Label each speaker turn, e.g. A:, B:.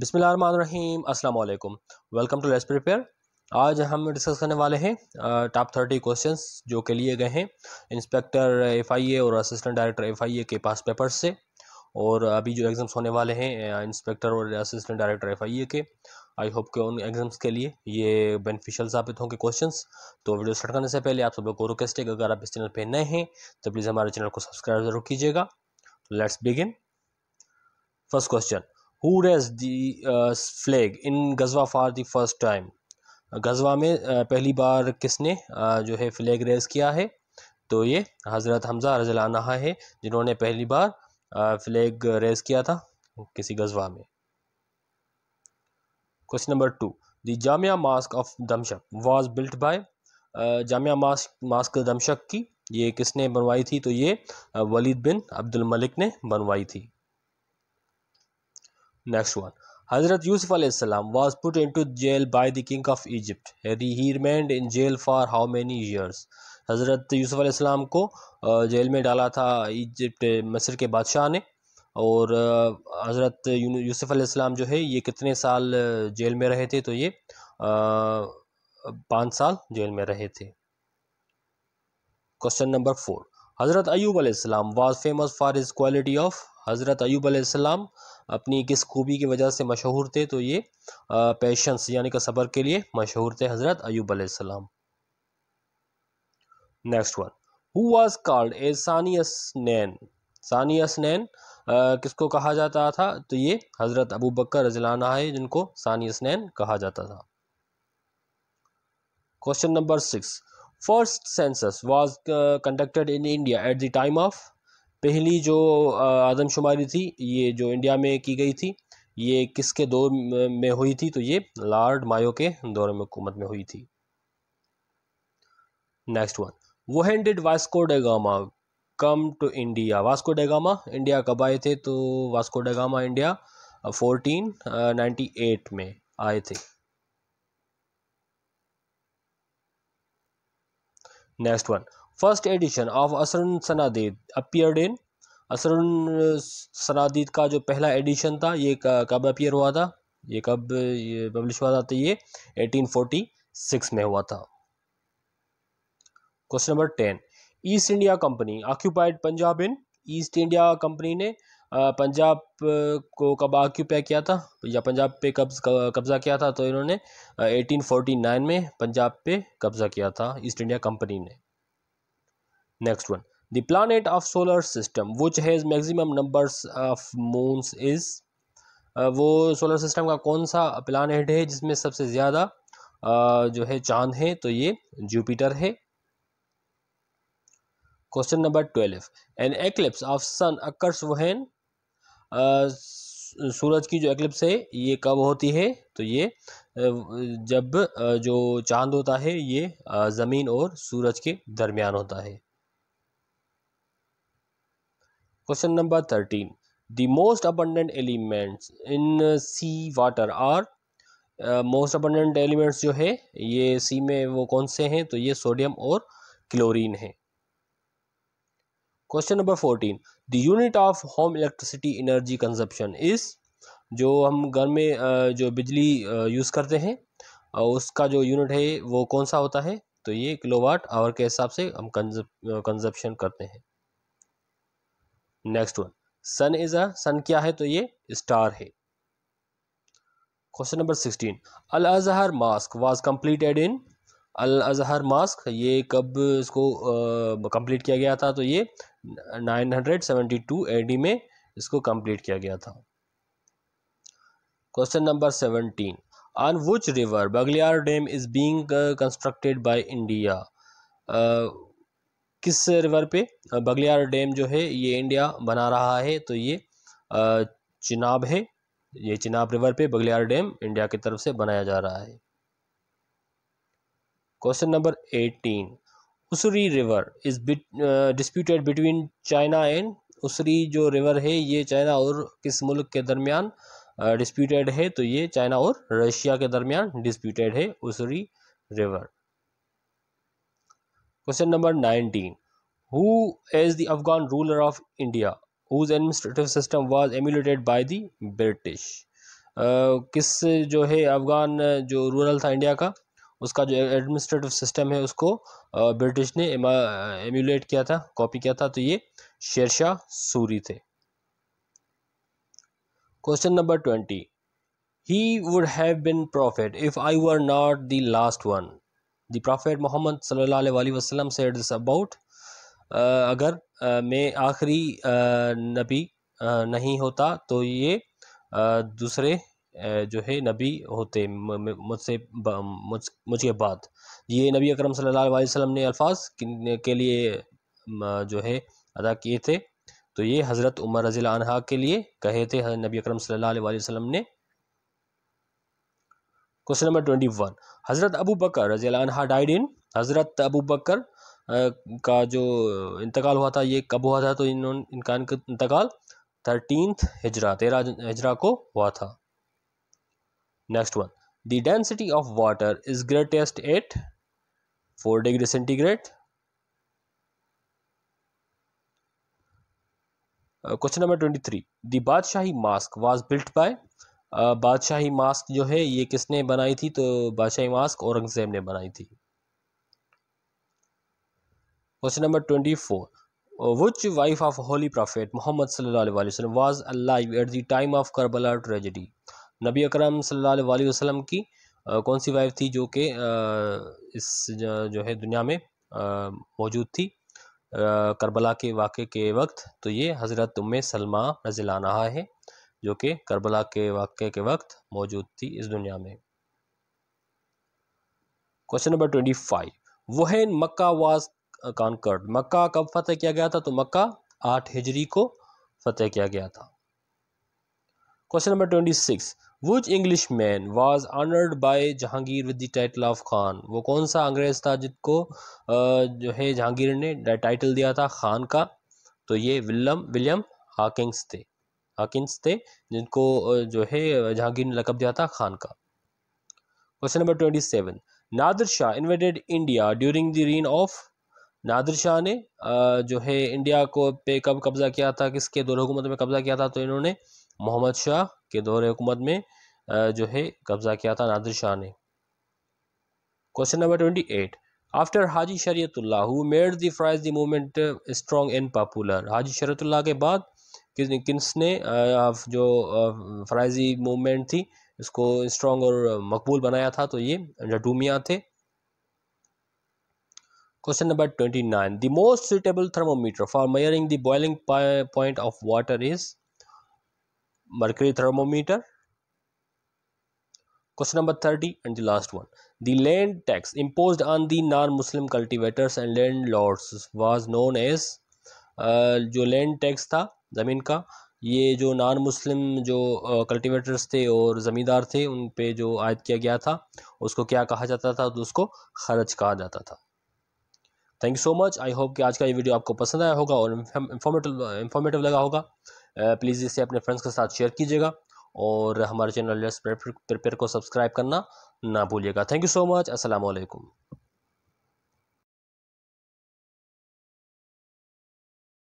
A: बिसमीम अल्लाम welcome to let's prepare आज हम डिस्कस करने वाले हैं टॉप थर्टी क्वेश्चंस जो के लिए गए हैं इंस्पेक्टर एफआईए और असिस्टेंट डायरेक्टर एफआईए के पास पेपर्स से और अभी जो एग्ज़ाम्स होने वाले हैं इंस्पेक्टर और असिस्टेंट डायरेक्टर एफआईए के आई होप के उन एग्ज़ाम्स के लिए ये बेनिफिशियल साबित होंगे क्वेश्चंस तो वीडियो स्टार्ट करने से पहले आप सब लोग को रिक्वेस्ट है अगर आप इस चैनल पर नए हैं तो प्लीज़ हमारे चैनल को सब्सक्राइब जरूर कीजिएगा let's begin first question who raise the flag in गजवा फॉर for टाइम गजवा में uh, पहली बार किसने uh, जो है फ्लैग रेज किया है तो ये हज़रत हमजा रजलाना है जिन्होंने पहली बार फ्लैग uh, रेज किया था किसी गजवा में क्वेश्चन नंबर टू द जामिया मास्क ऑफ दमशक वाज बिल्ट बाय जामिया मास्क मास्क दमशक की ये किसने बनवाई थी तो ये वलीद बिन अब्दुल मलिक ने बनवाई थी Next one. Hazrat Yusuf salam was put into jail by the king of Egypt. He remained in jail for how many years? हज़रत यूसुफ़ अलैहिस्सलाम को जेल में डाला था इजिप्ट मिस्र के बादशाह ने और हज़रत यूसुफ़ अलैहिस्सलाम जो है ये कितने साल जेल uh, में रहे थे तो ये uh, पाँच साल जेल में रहे थे क्वेश्चन नंबर फोर हज़रत अयूब अलैहिस्सलाम was famous for his quality of हज़रत अयूब आसमाम अपनी किस खूबी की वजह से मशहूर थे तो ये पेशेंस यानी कि सबर के लिए मशहूर थे हज़रत अयूब आसमाम next one who was called a सानियस नैन सानियस नैन किसको कहा जाता था तो ये हज़रत अबू बकर रजलाना है जिनको सानियस नैन कहा जाता था question number six first census was conducted in India at the time of पहली जो आदमशुमारी थी ये जो इंडिया में की गई थी ये किसके दौर में हुई थी तो ये लॉर्ड मायो के दौर में हुकूमत में हुई थी next one when did Vasco da Gama come to India Vasco da Gama India कब आए थे तो Vasco da Gama India fourteen ninety eight में आए थे next one first edition of Asar Sanadid appear in असर सनादीद का जो पहला एडिशन था ये कब अपियर हुआ था ये कब पब्लिश हुआ था तो ये 1846 में हुआ था question number ten East India Company occupied Punjab in East India Company ने पंजाब को कब ऑक्यूपाई किया था या पंजाब पे कब्ज कब्ज़ा किया था तो इन्होंने 1849 में पंजाब पे कब्ज़ा किया था ईस्ट इंडिया कंपनी ने next one the planet of solar system which has maximum numbers of moons is वो सोलर सिस्टम का कौन सा प्लानट है जिसमें सबसे ज़्यादा जो है चांद है तो ये जुपिटर है question number twelve an eclipse of sun occurs when सूरज की जो एक्लिप्स है ये कब होती है तो ये जब जो चांद होता है ये ज़मीन और सूरज के दरमियान होता है question number thirteen the most abundant elements in sea water are most abundant elements जो है ये सी में वो कौन से हैं तो ये सोडियम और क्लोरीन है question number fourteen the unit of home electricity energy consumption is जो हम घर में uh, जो बिजली यूज़ uh, करते हैं uh, उसका जो यूनिट है वो कौन सा होता है तो ये किलोवाट आवर के हिसाब से हम कंजप्शन करते हैं next one sun is a sun क्या है तो ये स्टार है क्वेश्चन नंबर सिक्सटीन अल अजहर मास्क वाज कंप्लीटेड इन अल अजहर मास्क ये कब इसको कंप्लीट किया गया था तो ये 972 एडी में इसको कंप्लीट किया गया था question number seventeen on which river Baglihar dam is being constructed by India किस रिवर पे बगलियार डैम जो है ये इंडिया बना रहा है तो ये चिनाब है ये चिनाब रिवर पे बगलियार डैम इंडिया की तरफ से बनाया जा रहा है question number eighteen Ussuri river is disputed between China and Ussuri जो रिवर है ये चाइना और किस मुल्क के दरमियान डिस्प्यूटेड है तो ये चाइना और रशिया के दरमियान डिस्प्यूटेड है Ussuri river question number nineteen who is the Afghan ruler of India whose administrative system was emulated by the British किस जो है अफगान जो रूरल था इंडिया का उसका जो एडमिनिस्ट्रेटिव सिस्टम है उसको ब्रिटिश uh, ने एम्यूलेट uh, किया था कॉपी किया था तो ये शेरशाह सूरी थे question number twenty he would have been prophet if I were not the last one the prophet Muhammad sallallahu alaihi से said अबाउट uh, अगर आ, uh, मैं आखिरी uh, नबी आ, नहीं होता तो ये आ, दूसरे जो है नबी होते मुझसे मुझ बात बाद ये नबी अकरम सल्लल्लाहु अलैहि वसल्लम ने अल्फाज के लिए जो है अदा किए थे तो ये हज़रत उमर रज़ी अनहा के लिए कहे थे नबी अकरम सल्लल्लाहु अलैहि वसल्लम ने क्वेश्चन नंबर ट्वेंटी वन हज़रत अबू बकर रजी डाइड इन हज़रत अबू बकर का जो इंतकाल हुआ था ये कब हुआ था तो इन्होंने इनका इंतकाल थर्टीन हिजरा तेरह हिजरा को हुआ था next one the density of water is greatest at four degree centigrade question number twenty three दादशाही Badshahi mosque was built by Badshahi mosque जो है ये किसने बनाई थी तो बादशाही मास्क औरंगज़ेब ने बनाई थी question number twenty four which wife of holy prophet Muhammad वसल्लम was alive at the time of Karbala tragedy नबी अकरम सल्लल्लाहु अलैहि वसल्लम की कौन सी वाइफ थी जो कि इस जो है दुनिया में मौजूद थी करबला के वाक़े के वक्त तो ये हज़रत उम सलमा रजीलाना है जो कि करबला के वाक़े के वक्त मौजूद थी इस दुनिया में क्वेश्चन नंबर ट्वेंटी फाइव वहन मक्का वाज कॉन्कर्ड मक्का कब फतेह किया गया था तो मक्का आठ हिजरी को फतेह किया गया था question number twenty six which Englishman was honoured by Jahangir with the title of Khan वो कौन सा अंग्रेज़ था जिसको जो है जहांगीर ने टाइटल दिया था खान का तो ये विलम विलियम हाकिंग्स थे हकिंस थे जिनको जो है जहांगीर ने लकब दिया था खान का question number twenty seven Nadir Shah invaded India during the reign of Nadir Shah ने जो है इंडिया को पे कब कब्ज़ा किया था किसके दौर हुकूमत में कब्ज़ा किया था तो इन्होंने मोहम्मद शाह के दौर हुकूमत में जो है कब्ज़ा किया था नादिर शाह ने question number twenty eight after Haji Shariatullah who made the Faraizi the movement strong and popular Haji Shariatullah के बाद किस किसने जो फ्राइजी मूवमेंट थी इसको स्ट्रॉन्ग और मकबूल बनाया था तो ये जडूमिया थे question number twenty nine the most suitable thermometer for measuring the boiling point of water is mercury thermometer question number thirty and the last one the land tax impose on the non Muslim cultivators and landlords was known as जो land tax था ज़मीन का ये जो non Muslim जो cultivators थे और ज़मींदार थे उन पे जो आयद किया गया था उसको क्या कहा जाता था तो उसको खर्च कहा जाता था thank you so much I hope कि आज का ये वीडियो आपको पसंद आया होगा और इंफॉर्मेटिव इंफॉर्मेटिव लगा होगा प्लीज़ इसे अपने फ्रेंड्स के साथ शेयर कीजिएगा और हमारे चैनल प्रिपेयर को सब्सक्राइब करना ना भूलिएगा थैंक यू सो मच असलकम